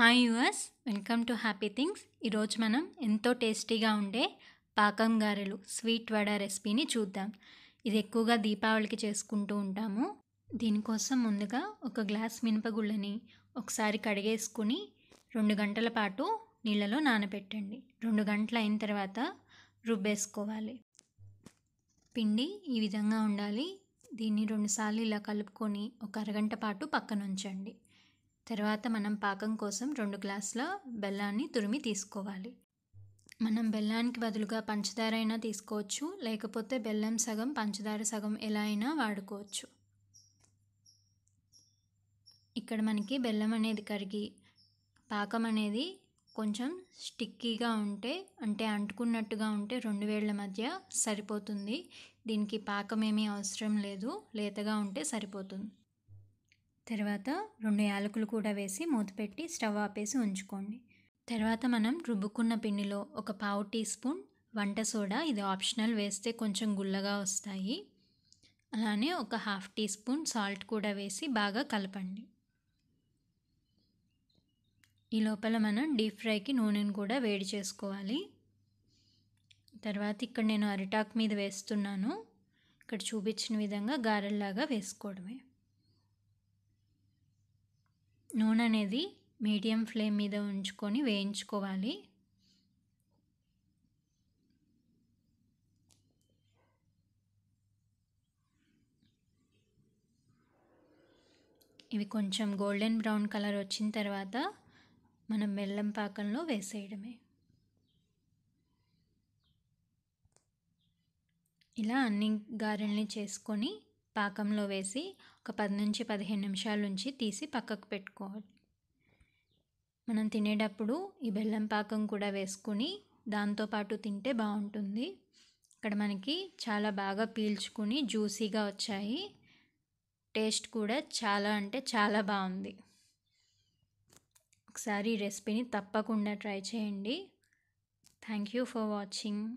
hi US welcome to happy things ఈరోజు మనం ఎంతో టేస్టీగా ఉండే పాకం గారెలు స్వీట్ వడ రెసిపీని చూద్దాం ఇది ఎక్కువగా దీపావళికి చేసుకుంటూ ఉంటాము దీనికోసం ముందుగా ఒక గ్లాస్ మినపగుళ్ళని ఒకసారి కడిగేసుకుని రెండు గంటల పాటు నీళ్ళలో నానబెట్టండి రెండు గంటలు అయిన తర్వాత రుబ్బేసుకోవాలి పిండి ఈ విధంగా ఉండాలి దీన్ని రెండుసార్లు ఇలా కలుపుకొని ఒక అరగంట పాటు పక్కన ఉంచండి తర్వాత మనం పాకం కోసం రెండు గ్లాసుల బెల్లాన్ని తురిమి తీసుకోవాలి మనం బెల్లానికి బదులుగా పంచదార అయినా తీసుకోవచ్చు లేకపోతే బెల్లం సగం పంచదార సగం ఎలా అయినా వాడుకోవచ్చు ఇక్కడ మనకి బెల్లం అనేది కరిగి పాకం అనేది కొంచెం స్టిక్కీగా ఉంటే అంటే అంటుకున్నట్టుగా ఉంటే రెండు వేళ్ల మధ్య సరిపోతుంది దీనికి పాకం ఏమీ అవసరం లేదు లేతగా ఉంటే సరిపోతుంది తర్వాత రెండు యాలకులు కూడా వేసి మూత పెట్టి స్టవ్ ఆపేసి ఉంచుకోండి తర్వాత మనం రుబ్బుకున్న పిండిలో ఒక పావు టీ స్పూన్ వంట సోడా ఇది ఆప్షనల్ వేస్తే కొంచెం గుల్లగా వస్తాయి అలానే ఒక హాఫ్ టీ స్పూన్ సాల్ట్ కూడా వేసి బాగా కలపండి ఈ లోపల మనం డీప్ ఫ్రైకి నూనెను కూడా వేడి చేసుకోవాలి తర్వాత ఇక్కడ నేను అరిటాక్ మీద వేస్తున్నాను ఇక్కడ చూపించిన విధంగా గారెల్లాగా వేసుకోవడమే నూనె అనేది మీడియం ఫ్లేమ్ మీద ఉంచుకొని వేయించుకోవాలి ఇవి కొంచెం గోల్డెన్ బ్రౌన్ కలర్ వచ్చిన తర్వాత మనం బెల్లం పాకంలో వేసేయడమే ఇలా అన్ని గారెల్ని చేసుకొని పాకంలో వేసి ఒక పది నుంచి పదిహేను నిమిషాల నుంచి తీసి పక్కకు పెట్టుకోవాలి మనం తినేటప్పుడు ఈ బెల్లం పాకం కూడా వేసుకుని దాంతోపాటు తింటే బాగుంటుంది ఇక్కడ మనకి చాలా బాగా పీల్చుకుని జ్యూసీగా వచ్చాయి టేస్ట్ కూడా చాలా అంటే చాలా బాగుంది ఒకసారి ఈ రెసిపీని తప్పకుండా ట్రై చేయండి థ్యాంక్ యూ ఫర్ వాచింగ్